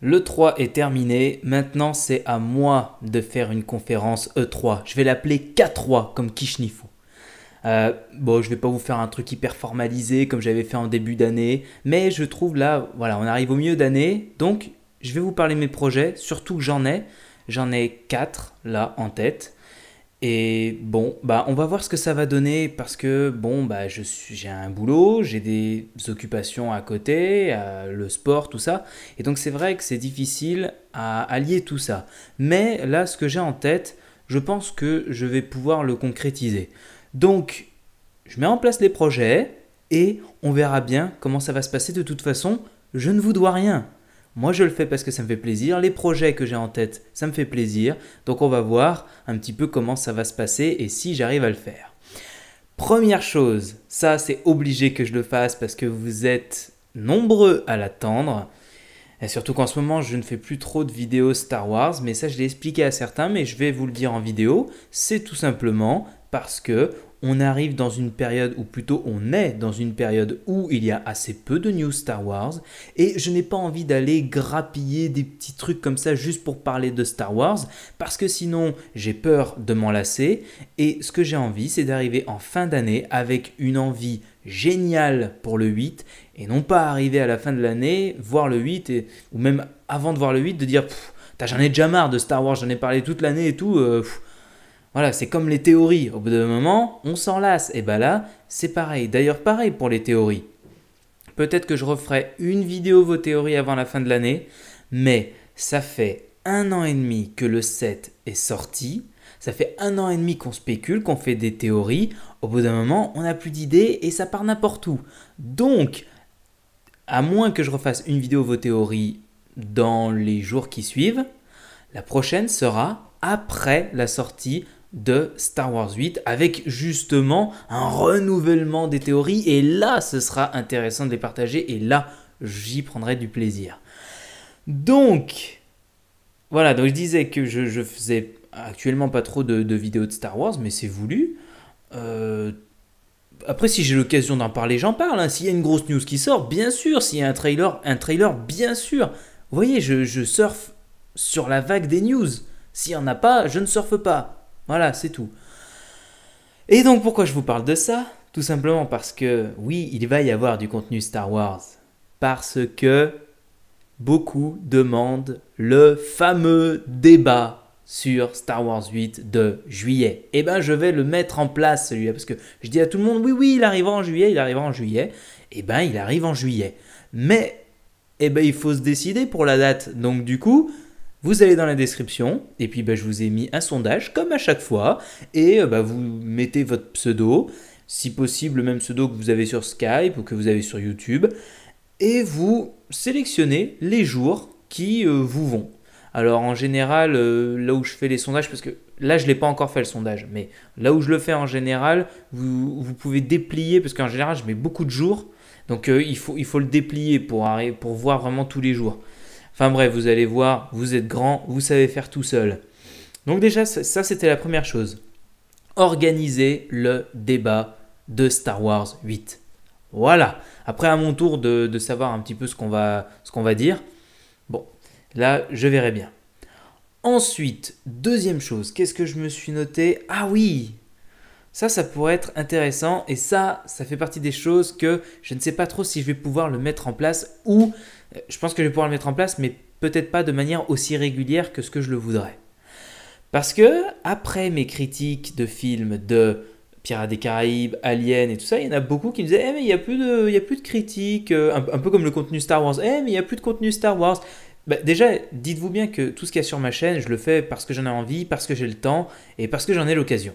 Le 3 est terminé, maintenant c'est à moi de faire une conférence E3. Je vais l'appeler K3 comme Kishnifu. Euh, bon, je vais pas vous faire un truc hyper formalisé comme j'avais fait en début d'année, mais je trouve là, voilà, on arrive au milieu d'année, donc je vais vous parler de mes projets, surtout que j'en ai. J'en ai 4 là en tête. Et bon, bah on va voir ce que ça va donner parce que bon, bah je suis, j'ai un boulot, j'ai des occupations à côté, le sport, tout ça. Et donc c'est vrai que c'est difficile à allier tout ça. Mais là, ce que j'ai en tête, je pense que je vais pouvoir le concrétiser. Donc, je mets en place les projets et on verra bien comment ça va se passer. De toute façon, je ne vous dois rien. Moi, je le fais parce que ça me fait plaisir. Les projets que j'ai en tête, ça me fait plaisir. Donc, on va voir un petit peu comment ça va se passer et si j'arrive à le faire. Première chose, ça c'est obligé que je le fasse parce que vous êtes nombreux à l'attendre. Et surtout qu'en ce moment, je ne fais plus trop de vidéos Star Wars, mais ça je l'ai expliqué à certains, mais je vais vous le dire en vidéo. C'est tout simplement parce que on arrive dans une période, ou plutôt on est dans une période où il y a assez peu de news Star Wars, et je n'ai pas envie d'aller grappiller des petits trucs comme ça juste pour parler de Star Wars, parce que sinon j'ai peur de m'enlacer, et ce que j'ai envie c'est d'arriver en fin d'année avec une envie géniale pour le 8, et non pas arriver à la fin de l'année, voir le 8, et, ou même avant de voir le 8, de dire... Pfff, J'en ai déjà marre de Star Wars, j'en ai parlé toute l'année et tout. Euh, voilà, c'est comme les théories. Au bout d'un moment, on s'en lasse. Et ben là, c'est pareil. D'ailleurs, pareil pour les théories. Peut-être que je referai une vidéo vos théories avant la fin de l'année, mais ça fait un an et demi que le 7 est sorti. Ça fait un an et demi qu'on spécule, qu'on fait des théories. Au bout d'un moment, on n'a plus d'idées et ça part n'importe où. Donc, à moins que je refasse une vidéo vos théories dans les jours qui suivent, la prochaine sera après la sortie de Star Wars 8 avec justement un renouvellement des théories et là ce sera intéressant de les partager et là j'y prendrai du plaisir. Donc voilà, donc je disais que je, faisais actuellement pas trop de, vidéos de Star Wars mais c'est voulu. Euh, après, si j'ai l'occasion d'en parler, j'en parle. Hein. S'il y a une grosse news qui sort, bien sûr. S'il y a un trailer, un trailer, bien sûr. Vous voyez, je, je surfe sur la vague des news. S'il n'y en a pas, je ne surfe pas. Voilà, c'est tout. Et donc pourquoi je vous parle de ça Tout simplement parce que oui, il va y avoir du contenu Star Wars. Parce que beaucoup demandent le fameux débat sur Star Wars 8 de juillet. Eh ben je vais le mettre en place celui-là parce que je dis à tout le monde oui oui, il arrivera en juillet, il arrivera en juillet. Eh ben il arrive en juillet. Mais eh ben il faut se décider pour la date. Donc du coup, vous allez dans la description, et puis bah, je vous ai mis un sondage, comme à chaque fois, et euh, bah, vous mettez votre pseudo, si possible le même pseudo que vous avez sur Skype ou que vous avez sur YouTube, et vous sélectionnez les jours qui euh, vous vont. Alors en général, euh, là où je fais les sondages, parce que là je ne l'ai pas encore fait le sondage, mais là où je le fais en général, vous, pouvez déplier, parce qu'en général je mets beaucoup de jours, donc il, faut, il faut le déplier pour, pour voir vraiment tous les jours. Enfin bref, vous allez voir, vous êtes grand, vous savez faire tout seul. Donc déjà, ça, c'était la première chose. Organiser le débat de Star Wars 8. Voilà. Après, à mon tour de, savoir un petit peu ce qu'on va, va, dire. Bon, là, je verrai bien. Ensuite, deuxième chose, qu'est-ce que je me suis noté Ah oui, ça, ça pourrait être intéressant et ça, ça fait partie des choses que je ne sais pas trop si je vais pouvoir le mettre en place ou euh, je pense que je vais pouvoir le mettre en place, mais peut-être pas de manière aussi régulière que ce que je le voudrais. Parce que, après mes critiques de films de Pirates des Caraïbes, Alien et tout ça, il y en a beaucoup qui me disaient Eh, mais il n'y a, plus de, a plus de critiques, euh, un, peu comme le contenu Star Wars. Eh, mais il n'y a plus de contenu Star Wars. Bah, déjà, dites-vous bien que tout ce qu'il y a sur ma chaîne, je le fais parce que j'en ai envie, parce que j'ai le temps et parce que j'en ai l'occasion.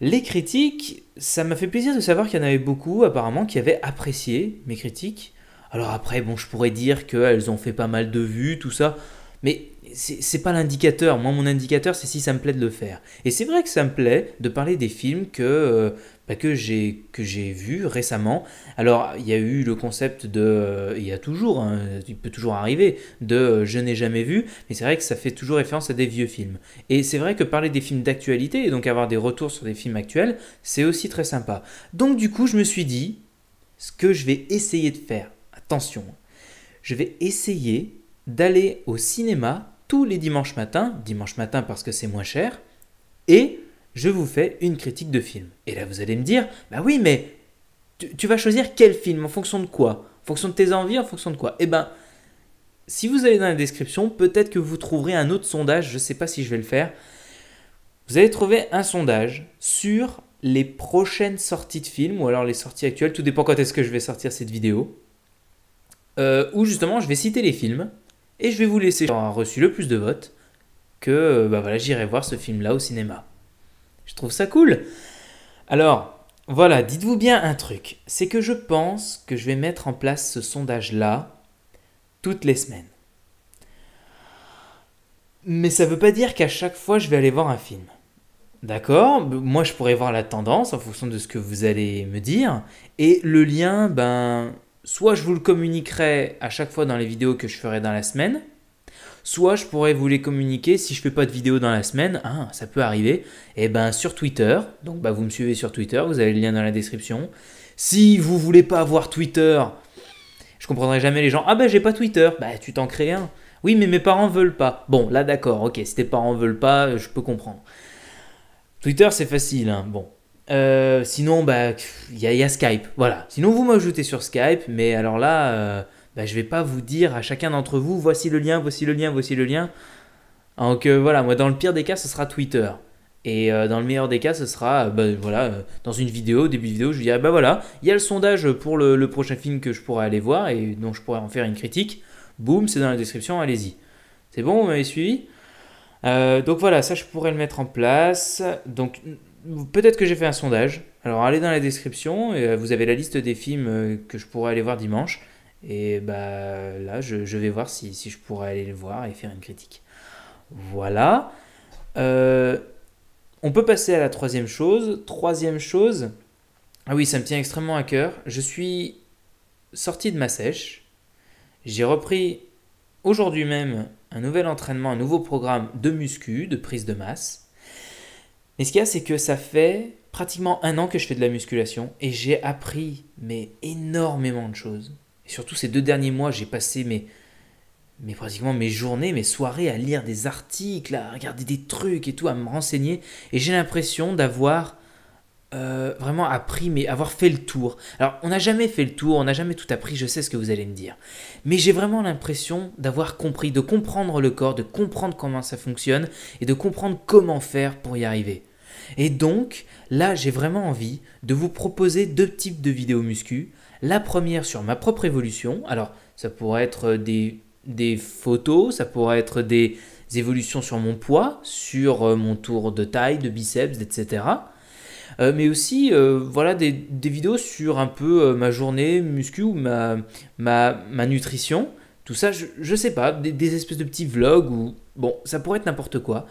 Les critiques, ça m'a fait plaisir de savoir qu'il y en avait beaucoup apparemment qui avaient apprécié mes critiques. Alors après, bon, je pourrais dire qu'elles ont fait pas mal de vues, tout ça. Mais c'est pas l'indicateur. Moi, mon indicateur, c'est si ça me plaît de le faire. Et c'est vrai que ça me plaît de parler des films que, euh, bah, que j'ai vus récemment. Alors, il y a eu le concept de. Euh, il y a toujours, hein, il peut toujours arriver, de euh, je n'ai jamais vu. Mais c'est vrai que ça fait toujours référence à des vieux films. Et c'est vrai que parler des films d'actualité et donc avoir des retours sur des films actuels, c'est aussi très sympa. Donc, du coup, je me suis dit, ce que je vais essayer de faire, attention, je vais essayer d'aller au cinéma tous les dimanches matins, dimanche matin parce que c'est moins cher, et je vous fais une critique de film. Et là, vous allez me dire, bah oui, mais tu, vas choisir quel film, en fonction de quoi En fonction de tes envies, en fonction de quoi Eh ben, si vous allez dans la description, peut-être que vous trouverez un autre sondage, je ne sais pas si je vais le faire. Vous allez trouver un sondage sur les prochaines sorties de films, ou alors les sorties actuelles, tout dépend quand est-ce que je vais sortir cette vidéo, Ou euh, où justement je vais citer les films, et je vais vous laisser avoir reçu le plus de votes que euh, bah voilà, j'irai voir ce film-là au cinéma. Je trouve ça cool. Alors, voilà, dites-vous bien un truc, c'est que je pense que je vais mettre en place ce sondage-là toutes les semaines. Mais ça ne veut pas dire qu'à chaque fois je vais aller voir un film. D'accord Moi je pourrais voir la tendance en fonction de ce que vous allez me dire. Et le lien, ben, soit je vous le communiquerai à chaque fois dans les vidéos que je ferai dans la semaine, soit je pourrais vous les communiquer si je fais pas de vidéo dans la semaine, hein, ça peut arriver, et eh ben sur Twitter, donc bah, vous me suivez sur Twitter, vous avez le lien dans la description. Si vous voulez pas avoir Twitter, je comprendrai jamais les gens, ah ben j'ai pas Twitter, bah tu t'en crées un. Oui mais mes parents veulent pas. Bon là d'accord, ok, si tes parents veulent pas, je peux comprendre. Twitter c'est facile, hein. bon, euh, sinon, bah, il y, a Skype. Voilà. Sinon, vous m'ajoutez sur Skype, mais alors là, je euh, bah, je vais pas vous dire à chacun d'entre vous, voici le lien, voici le lien, voici le lien. Donc voilà, moi, dans le pire des cas, ce sera Twitter. Et euh, dans le meilleur des cas, ce sera, bah, voilà, dans une vidéo, début de vidéo, je vous dirai, bah voilà, il y a le sondage pour le, le, prochain film que je pourrais aller voir et dont je pourrais en faire une critique. Boum, c'est dans la description, allez-y. C'est bon, vous m'avez suivi donc voilà, ça je pourrais le mettre en place. Donc peut-être que j'ai fait un sondage. Alors allez dans la description, et euh, vous avez la liste des films euh, que je pourrais aller voir dimanche. Et bah là, je, vais voir si, je pourrais aller le voir et faire une critique. Voilà. Euh, on peut passer à la troisième chose. Troisième chose. Ah oui, ça me tient extrêmement à cœur. Je suis sorti de ma sèche. J'ai repris aujourd'hui même un nouvel entraînement, un nouveau programme de muscu, de prise de masse. Mais ce qu'il y a, c'est que ça fait pratiquement un an que je fais de la musculation et j'ai appris mais énormément de choses. Et surtout ces deux derniers mois, j'ai passé mes, mes pratiquement mes journées, mes soirées à lire des articles, à regarder des trucs et tout, à me renseigner. Et j'ai l'impression d'avoir euh, vraiment appris, mais avoir fait le tour. Alors, on n'a jamais fait le tour, on n'a jamais tout appris, je sais ce que vous allez me dire. Mais j'ai vraiment l'impression d'avoir compris, de comprendre le corps, de comprendre comment ça fonctionne et de comprendre comment faire pour y arriver. Et donc, là, j'ai vraiment envie de vous proposer deux types de vidéos muscu. La première sur ma propre évolution. Alors, ça pourrait être des, des photos, ça pourrait être des évolutions sur mon poids, sur euh, mon tour de taille, de biceps, etc. Euh, mais aussi euh, voilà des, vidéos sur un peu euh, ma journée muscu ou ma, ma, nutrition. Tout ça, je, ne sais pas, des, des, espèces de petits vlogs ou bon, ça pourrait être n'importe quoi.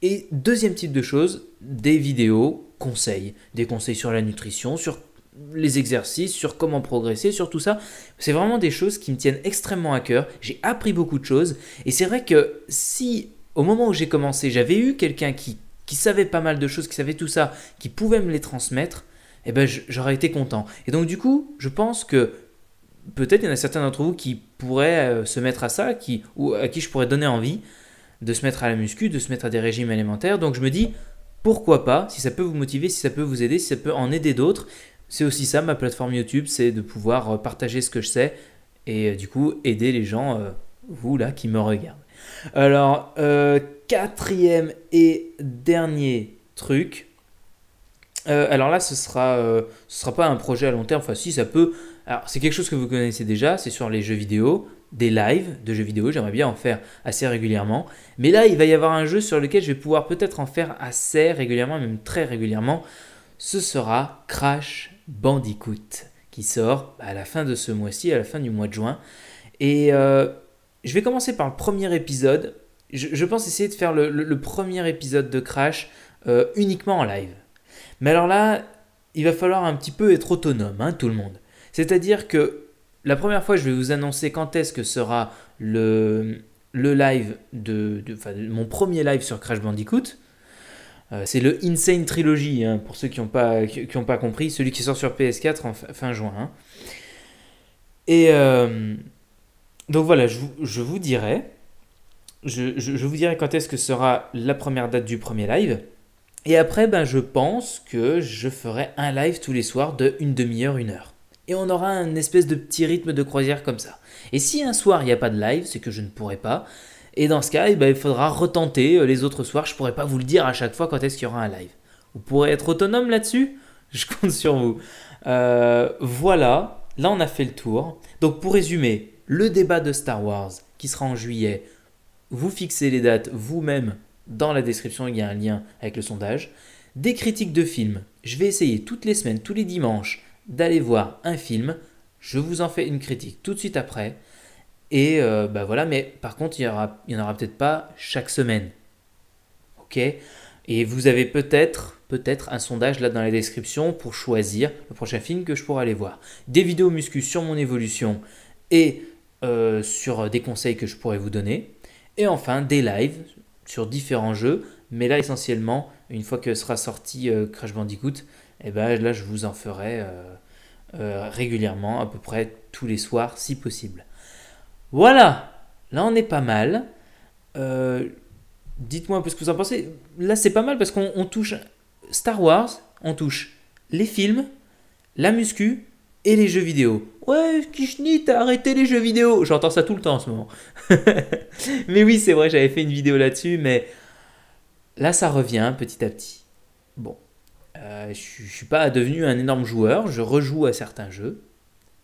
Et deuxième type de choses, des vidéos conseils, des conseils sur la nutrition, sur les exercices, sur comment progresser, sur tout ça. C'est vraiment des choses qui me tiennent extrêmement à cœur. J'ai appris beaucoup de choses et c'est vrai que si au moment où j'ai commencé, j'avais eu quelqu'un qui qui savait pas mal de choses, qui savait tout ça, qui pouvait me les transmettre, et eh ben j'aurais été content. Et donc du coup, je pense que peut-être il y en a certains d'entre vous qui pourraient euh, se mettre à ça, qui, ou à qui je pourrais donner envie de se mettre à la muscu, de se mettre à des régimes alimentaires. Donc je me dis, pourquoi pas, si ça peut vous motiver, si ça peut vous aider, si ça peut en aider d'autres. C'est aussi ça, ma plateforme YouTube, c'est de pouvoir euh, partager ce que je sais et euh, du coup aider les gens, vous là, qui me regardent. Alors, quatrième et dernier truc. Euh, alors là, ce sera, euh, ce sera pas un projet à long terme. Enfin, si ça peut. Alors, c'est quelque chose que vous connaissez déjà. C'est sur les jeux vidéo, des lives de jeux vidéo. J'aimerais bien en faire assez régulièrement. Mais là, il va y avoir un jeu sur lequel je vais pouvoir peut-être en faire assez régulièrement, même très régulièrement. Ce sera Crash Bandicoot qui sort à la fin de ce mois-ci, à la fin du mois de juin. Et euh, je vais commencer par le premier épisode je, pense essayer de faire le, premier épisode de Crash euh, uniquement en live. Mais alors là, il va falloir un petit peu être autonome, hein, tout le monde. C'est-à-dire que la première fois, je vais vous annoncer quand est-ce que sera le, live de, mon premier live sur Crash Bandicoot. Euh, c'est le Insane Trilogy, hein, pour ceux qui n'ont pas, compris, celui qui sort sur PS4 en fin, juin. Hein. Et euh, donc voilà, je vous dirai je, vous dirai quand est-ce que sera la première date du premier live. Et après, ben, je pense que je ferai un live tous les soirs de une demi-heure, une heure. Et on aura un espèce de petit rythme de croisière comme ça. Et si un soir il n'y a pas de live, c'est que je ne pourrai pas. Et dans ce cas, eh ben, il faudra retenter euh, les autres soirs. Je ne pourrai pas vous le dire à chaque fois quand est-ce qu'il y aura un live. Vous pourrez être autonome là-dessus Je compte sur vous. Euh, voilà, là on a fait le tour. Donc pour résumer, le débat de Star Wars qui sera en juillet, vous fixez les dates vous-même. Dans la description, il y a un lien avec le sondage. Des critiques de films. Je vais essayer toutes les semaines, tous les dimanches, d'aller voir un film. Je vous en fais une critique tout de suite après. Et euh, bah voilà, mais par contre, il n'y aura, en aura peut-être pas chaque semaine. Ok Et vous avez peut-être peut-être un sondage là dans la description pour choisir le prochain film que je pourrai aller voir. Des vidéos muscu sur mon évolution et euh, sur des conseils que je pourrais vous donner. Et enfin, des lives sur différents jeux, mais là essentiellement, une fois que sera sorti euh, Crash Bandicoot, et eh ben là je vous en ferai euh, euh, régulièrement, à peu près tous les soirs si possible. Voilà, là on est pas mal. Dites-moi un peu ce que vous en pensez. Là c'est pas mal parce qu'on touche Star Wars, on touche les films, la muscu, et les jeux vidéo. Ouais, Kishni, t'as arrêté les jeux vidéo. J'entends ça tout le temps en ce moment. mais oui, c'est vrai, j'avais fait une vidéo là-dessus, mais là, ça revient petit à petit. Bon, euh, je, suis pas devenu un énorme joueur, je rejoue à certains jeux.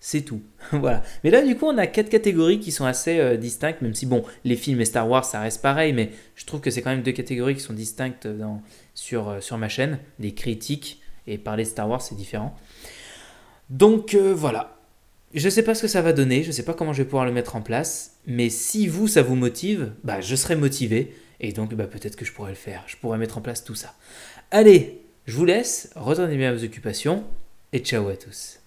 C'est tout. voilà. Mais là, du coup, on a quatre catégories qui sont assez euh, distinctes, même si, bon, les films et Star Wars, ça reste pareil, mais je trouve que c'est quand même deux catégories qui sont distinctes dans, sur, euh, sur ma chaîne. Des critiques et parler de Star Wars, c'est différent. Donc euh, voilà. Je ne sais pas ce que ça va donner, je ne sais pas comment je vais pouvoir le mettre en place, mais si vous, ça vous motive, bah, je serai motivé, et donc bah, peut-être que je pourrais le faire, je pourrais mettre en place tout ça. Allez, je vous laisse, retournez bien à vos occupations, et ciao à tous.